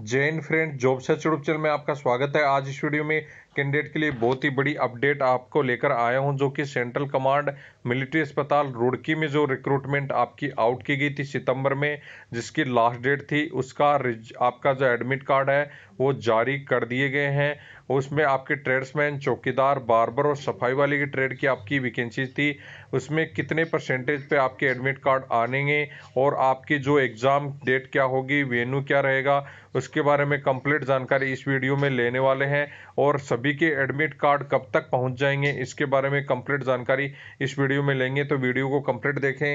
Jain friend job search YouTube channel में आपका स्वागत है आज इस वीडियो में कैंडिडेट के लिए बहुत ही बड़ी अपडेट आपको लेकर आया हूं जो कि सेंट्रल कमांड मिलिट्री अस्पताल रुड़की में जो रिक्रूटमेंट आपकी आउट की गई थी सितंबर में जिसकी लास्ट डेट थी उसका आपका जो एडमिट कार्ड है वो जारी कर दिए गए हैं उसमें आपके ट्रेड्समैन चौकीदार बार्बर और सफाई वाले की ट्रेड की आपकी वैकेंसी थी उसमें कितने परसेंटेज पे आपके एडमिट कार्ड आनेंगे और आपकी जो एग्ज़ाम डेट क्या होगी वेन्यू क्या रहेगा उसके बारे में कंप्लीट जानकारी इस वीडियो में लेने वाले हैं और सभी सभी के एडमिट कार्ड कब तक पहुंच जाएंगे इसके बारे में कंप्लीट जानकारी इस वीडियो में लेंगे तो वीडियो को कंप्लीट देखें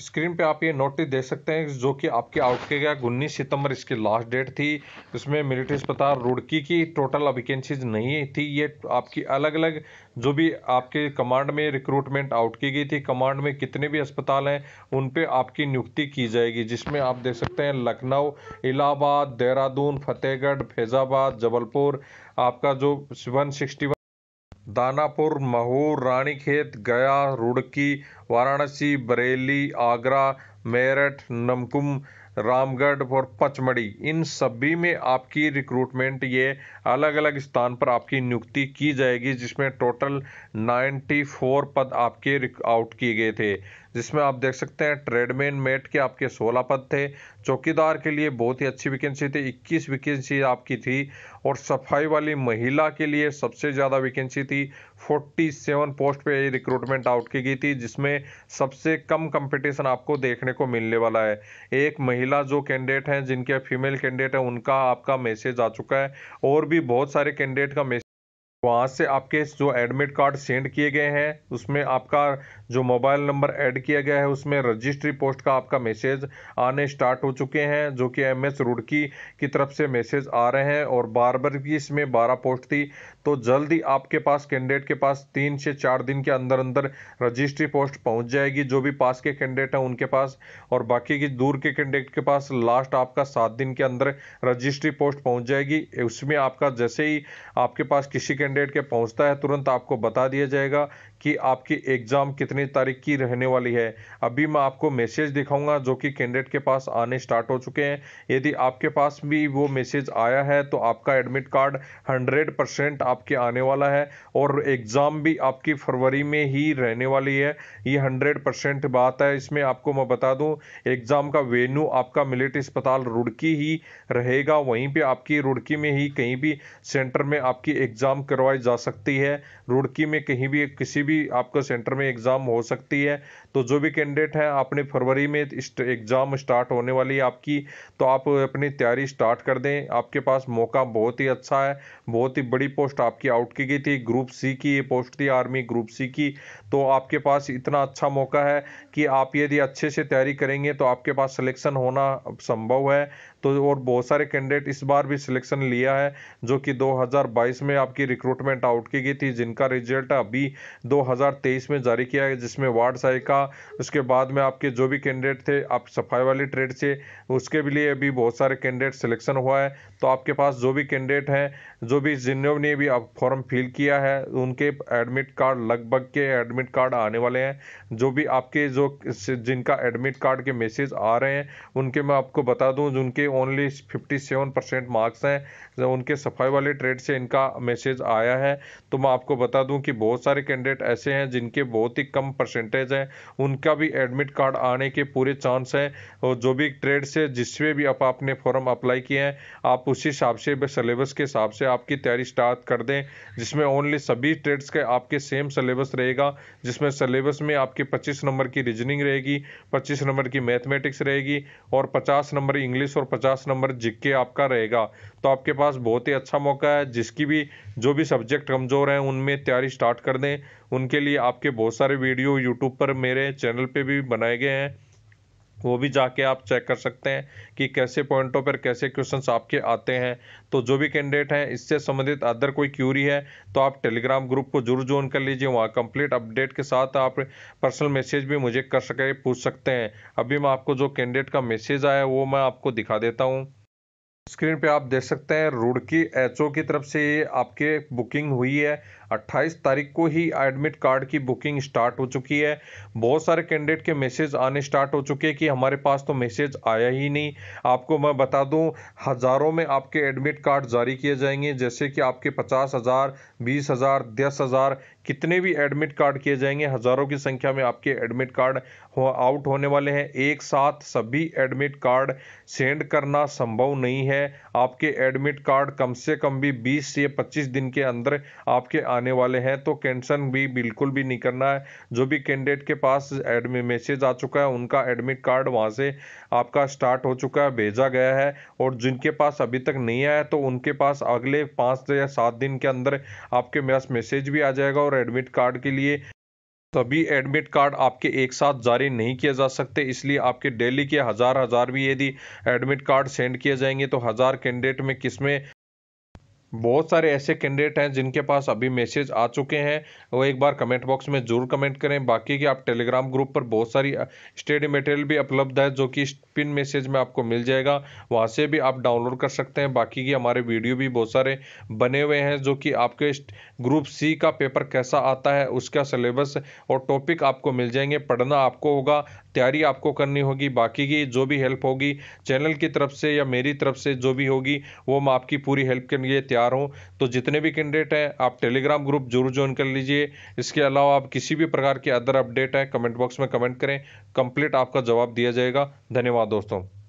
स्क्रीन पे आप ये नोटिस देख सकते हैं जो कि आपके आउट गया उन्नीस सितंबर इसकी लास्ट डेट थी इसमें मिलिट्री अस्पताल रुड़की की टोटल वैकेंसीज नहीं थी ये आपकी अलग अलग जो भी आपके कमांड में रिक्रूटमेंट आउट की गई थी कमांड में कितने भी अस्पताल हैं उन पे आपकी नियुक्ति की जाएगी जिसमें आप देख सकते हैं लखनऊ इलाहाबाद देहरादून फतेहगढ़ फैज़ाबाद जबलपुर आपका जो वन सिक्सटी दानापुर महुआ रानीखेत गया रुड़की वाराणसी बरेली आगरा मेरठ नमकुम रामगढ़ और पचमढ़ी इन सभी में आपकी रिक्रूटमेंट ये अलग अलग स्थान पर आपकी नियुक्ति की जाएगी जिसमें टोटल 94 पद आपके आउट किए गए थे जिसमें आप देख सकते हैं ट्रेडमैन मेट के आपके 16 पद थे चौकीदार के लिए बहुत ही अच्छी वैकेंसी थी 21 वैकेंसी आपकी थी और सफाई वाली महिला के लिए सबसे ज़्यादा वैकेंसी थी 47 पोस्ट पे रिक्रूटमेंट आउट की गई थी जिसमें सबसे कम कंपटीशन आपको देखने को मिलने वाला है एक महिला महिला जो कैंडिडेट हैं जिनके फीमेल कैंडिडेट हैं उनका आपका मैसेज आ चुका है और भी बहुत सारे कैंडिडेट का मैसेज वहाँ से आपके जो एडमिट कार्ड सेंड किए गए हैं उसमें आपका जो मोबाइल नंबर ऐड किया गया है उसमें रजिस्ट्री पोस्ट का आपका मैसेज आने स्टार्ट हो चुके हैं जो कि एम एस रुड़की की तरफ से मैसेज आ रहे हैं और बार बार भी इसमें बारह पोस्ट थी तो जल्द ही आपके पास कैंडिडेट के पास तीन से चार दिन के अंदर अंदर रजिस्ट्री पोस्ट पहुँच जाएगी जो भी पास के कैंडिडेट हैं उनके पास और बाकी की दूर के कैंडिडेट के पास लास्ट आपका सात दिन के अंदर रजिस्ट्री पोस्ट पहुँच जाएगी उसमें आपका जैसे ही आपके पास किसी कैंडिडेट के पहुंचता है तुरंत आपको बता दिया जाएगा कि आपकी एग्ज़ाम कितनी तारीख की रहने वाली है अभी मैं आपको मैसेज दिखाऊंगा जो कि कैंडिडेट के पास आने स्टार्ट हो चुके हैं यदि आपके पास भी वो मैसेज आया है तो आपका एडमिट कार्ड 100 परसेंट आपके आने वाला है और एग्ज़ाम भी आपकी फरवरी में ही रहने वाली है ये 100 परसेंट बात है इसमें आपको मैं बता दूं एग्ज़ाम का वेन्यू आपका मिलिट्री अस्पताल रुड़की ही रहेगा वहीं पर आपकी रुड़की में ही कहीं भी सेंटर में आपकी एग्ज़ाम कर करवाई जा सकती है रुड़की में कहीं भी किसी भी आपका सेंटर में एग्ज़ाम हो सकती है तो जो भी कैंडिडेट हैं आपने फरवरी में एग्ज़ाम स्टार्ट होने वाली है आपकी तो आप अपनी तैयारी स्टार्ट कर दें आपके पास मौका बहुत ही अच्छा है बहुत ही बड़ी पोस्ट आपकी आउट की गई थी ग्रुप सी की ये पोस्ट थी आर्मी ग्रुप सी की तो आपके पास इतना अच्छा मौका है कि आप यदि अच्छे से तैयारी करेंगे तो आपके पास सिलेक्शन होना संभव है तो और बहुत सारे कैंडिडेट इस बार भी सिलेक्शन लिया है जो कि 2022 में आपकी रिक्रूटमेंट आउट की गई थी जिनका रिजल्ट अभी 2023 में जारी किया है जिसमें वार्ड सहायिका उसके बाद में आपके जो भी कैंडिडेट थे आप सफाई वाली ट्रेड से उसके लिए अभी बहुत सारे कैंडिडेट सिलेक्शन हुआ है तो आपके पास जो भी कैंडिडेट हैं जो भी जिन्होंने भी आप फॉर्म फिल किया है उनके एडमिट कार्ड लगभग के एडमिट कार्ड आने वाले हैं जो भी आपके जो जिनका एडमिट कार्ड के मैसेज आ रहे हैं उनके मैं आपको बता दूं जिनके ओनली 57 परसेंट मार्क्स हैं जब तो उनके सफाई वाले ट्रेड से इनका मैसेज आया है तो मैं आपको बता दूं कि बहुत सारे कैंडिडेट ऐसे हैं जिनके बहुत ही कम परसेंटेज हैं उनका भी एडमिट कार्ड आने के पूरे चांस हैं और जो भी ट्रेड से जिसमें भी आप आपने फॉर्म अप्लाई किए हैं आप उसी हिसाब से सलेबस के हिसाब से आपकी तैयारी स्टार्ट कर दें जिसमें ओनली सभी ट्रेड्स के आपके सेम सलेबस रहेगा जिसमें सलेबस में आपके पच्चीस नंबर की रीजनिंग रहेगी पच्चीस नंबर की मैथमेटिक्स रहेगी और पचास नंबर इंग्लिश और पचास नंबर जिक के आपका रहेगा तो आपके पास बहुत ही अच्छा मौका है जिसकी भी जो भी सब्जेक्ट कमज़ोर हैं उनमें तैयारी स्टार्ट कर दें उनके लिए आपके बहुत सारे वीडियो यूट्यूब पर मेरे चैनल पे भी बनाए गए हैं वो भी जाके आप चेक कर सकते हैं कि कैसे पॉइंटों पर कैसे क्वेश्चंस आपके आते हैं तो जो भी कैंडिडेट हैं इससे संबंधित अदर कोई क्यूरी है तो आप टेलीग्राम ग्रुप को जरूर ज्वाइन कर लीजिए वहाँ कंप्लीट अपडेट के साथ आप पर्सनल मैसेज भी मुझे कर सके पूछ सकते हैं अभी मैं आपको जो कैंडिडेट का मैसेज आया वो मैं आपको दिखा देता हूँ स्क्रीन पे आप देख सकते हैं रुड़की एचओ की तरफ से आपके बुकिंग हुई है 28 तारीख को ही एडमिट कार्ड की बुकिंग स्टार्ट हो चुकी है बहुत सारे कैंडिडेट के मैसेज आने स्टार्ट हो चुके हैं कि हमारे पास तो मैसेज आया ही नहीं आपको मैं बता दूं हज़ारों में आपके एडमिट कार्ड जारी किए जाएंगे जैसे कि आपके पचास हज़ार बीस हज़ार दस हज़ार कितने भी एडमिट कार्ड किए जाएंगे हज़ारों की संख्या में आपके एडमिट कार्ड हो, आउट होने वाले हैं एक साथ सभी एडमिट कार्ड सेंड करना संभव नहीं है आपके एडमिट कार्ड कम से कम भी बीस से पच्चीस दिन के अंदर आपके आने आने वाले हैं तो कैंसन भी बिल्कुल भी नहीं करना है जो भी कैंडिडेट के पास एडमिट मैसेज आ चुका है उनका एडमिट कार्ड वहाँ से आपका स्टार्ट हो चुका है भेजा गया है और जिनके पास अभी तक नहीं आया तो उनके पास अगले पाँच या सात दिन के अंदर आपके पास मैसेज भी आ जाएगा और एडमिट कार्ड के लिए तभी एडमिट कार्ड आपके एक साथ जारी नहीं किए जा सकते इसलिए आपके डेली के हज़ार हज़ार भी यदि एडमिट कार्ड सेंड किए जाएंगे तो हज़ार कैंडिडेट में किसमें बहुत सारे ऐसे कैंडिडेट हैं जिनके पास अभी मैसेज आ चुके हैं वो एक बार कमेंट बॉक्स में जरूर कमेंट करें बाकी के आप टेलीग्राम ग्रुप पर बहुत सारी स्टडी मटेरियल भी उपलब्ध है जो कि पिन मैसेज में आपको मिल जाएगा वहाँ से भी आप डाउनलोड कर सकते हैं बाकी की हमारे वीडियो भी बहुत सारे बने हुए हैं जो कि आपके ग्रुप सी का पेपर कैसा आता है उसका सिलेबस और टॉपिक आपको मिल जाएंगे पढ़ना आपको होगा तैयारी आपको करनी होगी बाकी की जो भी हेल्प होगी चैनल की तरफ से या मेरी तरफ से जो भी होगी वो मैं आपकी पूरी हेल्प के लिए तैयार तैयार हों तो जितने भी कैंडिडेट हैं आप टेलीग्राम ग्रुप जरूर ज्वाइन कर लीजिए इसके अलावा आप किसी भी प्रकार की अदर अपडेट है कमेंट बॉक्स में कमेंट करें कंप्लीट आपका जवाब दिया जाएगा धन्यवाद दोस्तों